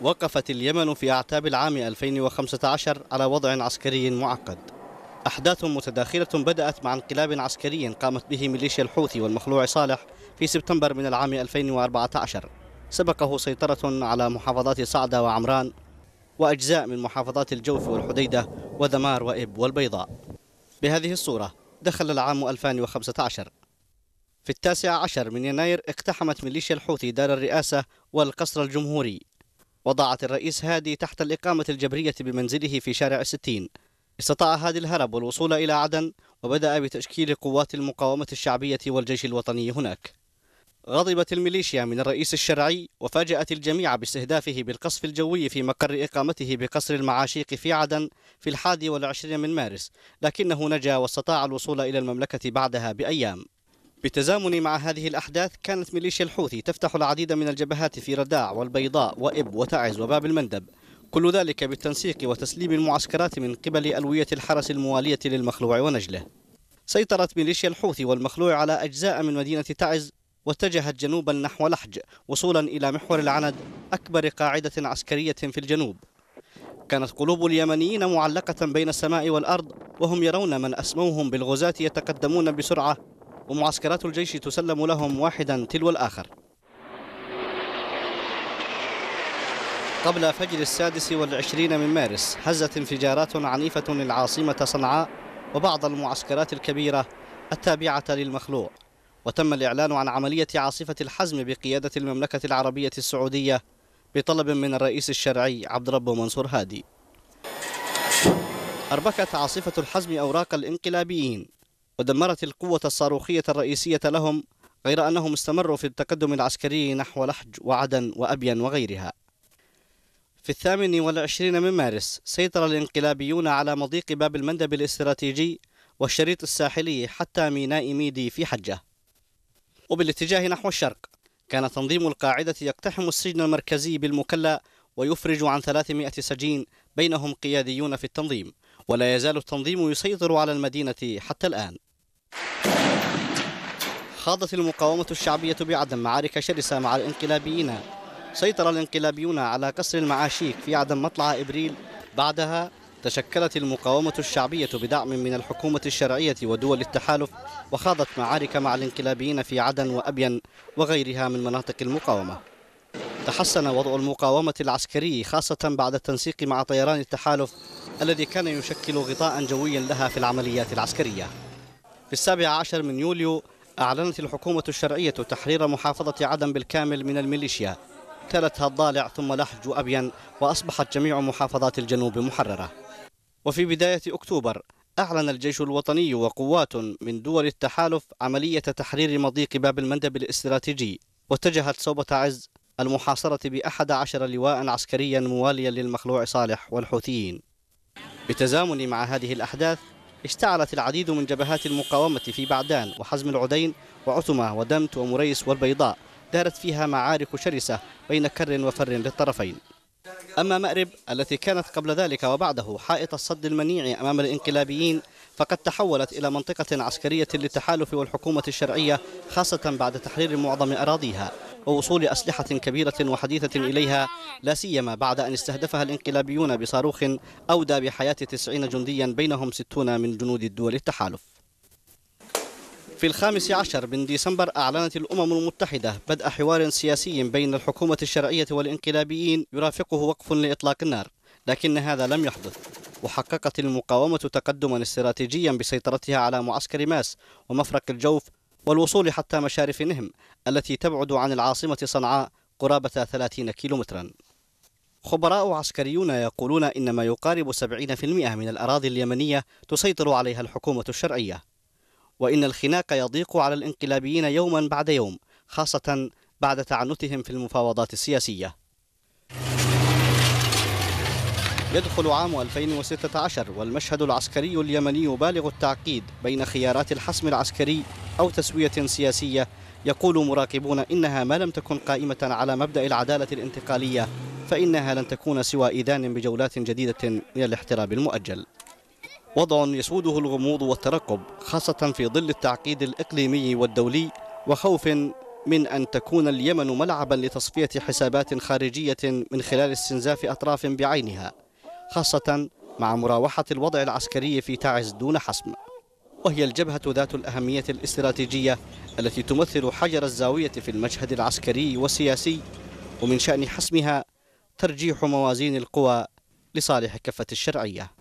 وقفت اليمن في أعتاب العام 2015 على وضع عسكري معقد أحداث متداخلة بدأت مع انقلاب عسكري قامت به ميليشيا الحوثي والمخلوع صالح في سبتمبر من العام 2014 سبقه سيطرة على محافظات صعدة وعمران وأجزاء من محافظات الجوف والحديدة وذمار وإب والبيضاء بهذه الصورة دخل العام 2015 في التاسع عشر من يناير اقتحمت ميليشيا الحوثي دار الرئاسة والقصر الجمهوري وضعت الرئيس هادي تحت الإقامة الجبرية بمنزله في شارع الستين استطاع هادي الهرب والوصول إلى عدن وبدأ بتشكيل قوات المقاومة الشعبية والجيش الوطني هناك غضبت الميليشيا من الرئيس الشرعي وفاجأت الجميع باستهدافه بالقصف الجوي في مقر إقامته بقصر المعاشيق في عدن في الحادي والعشرين من مارس لكنه نجا واستطاع الوصول إلى المملكة بعدها بأيام بالتزامن مع هذه الأحداث كانت ميليشيا الحوثي تفتح العديد من الجبهات في رداع والبيضاء وإب وتعز وباب المندب كل ذلك بالتنسيق وتسليم المعسكرات من قبل ألوية الحرس الموالية للمخلوع ونجله سيطرت ميليشيا الحوثي والمخلوع على أجزاء من مدينة تعز واتجهت جنوبا نحو لحج وصولا إلى محور العند أكبر قاعدة عسكرية في الجنوب كانت قلوب اليمنيين معلقة بين السماء والأرض وهم يرون من أسموهم بالغزاة يتقدمون بسرعة ومعسكرات الجيش تسلم لهم واحدا تلو الآخر قبل فجر السادس والعشرين من مارس هزت انفجارات عنيفة العاصمة صنعاء وبعض المعسكرات الكبيرة التابعة للمخلوع وتم الإعلان عن عملية عاصفة الحزم بقيادة المملكة العربية السعودية بطلب من الرئيس الشرعي عبد ربه منصور هادي أربكت عاصفة الحزم أوراق الانقلابيين ودمرت القوة الصاروخية الرئيسية لهم غير أنهم استمروا في التقدم العسكري نحو لحج وعدن وأبين وغيرها في الثامن والعشرين من مارس سيطر الانقلابيون على مضيق باب المندب الاستراتيجي والشريط الساحلي حتى ميناء ميدي في حجة وبالاتجاه نحو الشرق كان تنظيم القاعدة يقتحم السجن المركزي بالمكلا ويفرج عن 300 سجين بينهم قياديون في التنظيم ولا يزال التنظيم يسيطر على المدينة حتى الآن خاضت المقاومة الشعبية بعدن معارك شرسة مع الانقلابيين سيطر الانقلابيون على قصر المعاشيك في عدن مطلع إبريل بعدها تشكلت المقاومة الشعبية بدعم من الحكومة الشرعية ودول التحالف وخاضت معارك مع الانقلابيين في عدن وأبين وغيرها من مناطق المقاومة تحسن وضع المقاومة العسكري خاصة بعد التنسيق مع طيران التحالف الذي كان يشكل غطاء جويا لها في العمليات العسكرية في السابع عشر من يوليو أعلنت الحكومة الشرعية تحرير محافظة عدن بالكامل من الميليشيا تلتها الضالع ثم لحج أبين وأصبحت جميع محافظات الجنوب محررة وفي بداية أكتوبر أعلن الجيش الوطني وقوات من دول التحالف عملية تحرير مضيق باب المندب الاستراتيجي واتجهت صوبة عز المحاصرة بأحد عشر لواء عسكريا مواليا للمخلوع صالح والحوثيين بتزامن مع هذه الأحداث اشتعلت العديد من جبهات المقاومة في بعدان وحزم العدين وعتمة ودمت ومريس والبيضاء دارت فيها معارك شرسة بين كر وفر للطرفين أما مأرب التي كانت قبل ذلك وبعده حائط الصد المنيع أمام الإنقلابيين فقد تحولت إلى منطقة عسكرية للتحالف والحكومة الشرعية خاصة بعد تحرير معظم أراضيها ووصول أسلحة كبيرة وحديثة إليها لا سيما بعد أن استهدفها الانقلابيون بصاروخ أودى بحياة 90 جنديا بينهم 60 من جنود الدول التحالف في الخامس عشر من ديسمبر أعلنت الأمم المتحدة بدء حوار سياسي بين الحكومة الشرعية والانقلابيين يرافقه وقف لإطلاق النار لكن هذا لم يحدث وحققت المقاومة تقدما استراتيجيا بسيطرتها على معسكر ماس ومفرق الجوف والوصول حتى مشارف نهم التي تبعد عن العاصمة صنعاء قرابة 30 كيلومترا خبراء عسكريون يقولون إن ما يقارب 70% من الأراضي اليمنية تسيطر عليها الحكومة الشرعية وإن الخناق يضيق على الانقلابيين يوما بعد يوم خاصة بعد تعنتهم في المفاوضات السياسية يدخل عام 2016 والمشهد العسكري اليمني بالغ التعقيد بين خيارات الحسم العسكري أو تسوية سياسية يقول مراقبون إنها ما لم تكن قائمة على مبدأ العدالة الانتقالية فإنها لن تكون سوى إذان بجولات جديدة من الاحتراب المؤجل وضع يسوده الغموض والترقب خاصة في ظل التعقيد الإقليمي والدولي وخوف من أن تكون اليمن ملعبا لتصفية حسابات خارجية من خلال استنزاف أطراف بعينها خاصة مع مراوحة الوضع العسكري في تعز دون حسم وهي الجبهة ذات الأهمية الاستراتيجية التي تمثل حجر الزاوية في المشهد العسكري والسياسي ومن شأن حسمها ترجيح موازين القوى لصالح كفة الشرعية